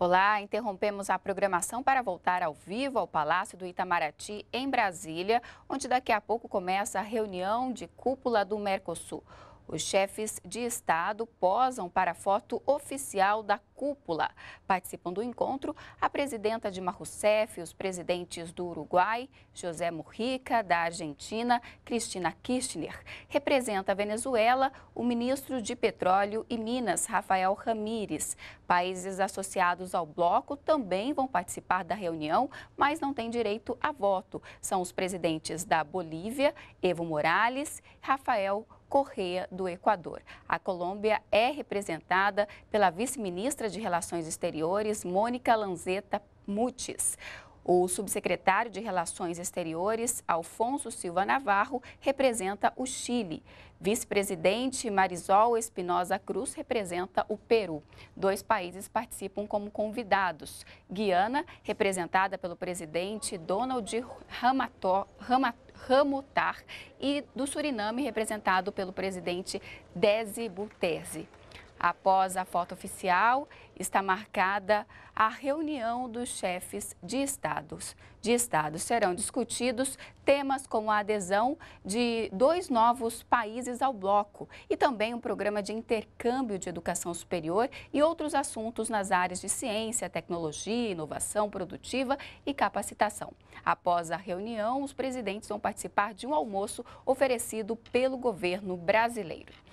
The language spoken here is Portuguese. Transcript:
Olá, interrompemos a programação para voltar ao vivo ao Palácio do Itamaraty, em Brasília, onde daqui a pouco começa a reunião de cúpula do Mercosul. Os chefes de Estado posam para a foto oficial da cúpula. Participam do encontro a presidenta Dilma Rousseff, os presidentes do Uruguai, José Mujica, da Argentina, Cristina Kirchner. Representa a Venezuela o ministro de Petróleo e Minas, Rafael Ramírez. Países associados ao bloco também vão participar da reunião, mas não têm direito a voto. São os presidentes da Bolívia, Evo Morales, Rafael Ramírez. Correia do Equador. A Colômbia é representada pela vice-ministra de Relações Exteriores, Mônica Lanzetta Mutis. O subsecretário de Relações Exteriores, Alfonso Silva Navarro, representa o Chile. Vice-presidente Marisol Espinosa Cruz representa o Peru. Dois países participam como convidados. Guiana, representada pelo presidente Donald Ramató Ramato Ramutar, e do Suriname, representado pelo presidente Desi Buterzi. Após a foto oficial, está marcada a reunião dos chefes de estados. De estados serão discutidos temas como a adesão de dois novos países ao bloco e também um programa de intercâmbio de educação superior e outros assuntos nas áreas de ciência, tecnologia, inovação produtiva e capacitação. Após a reunião, os presidentes vão participar de um almoço oferecido pelo governo brasileiro.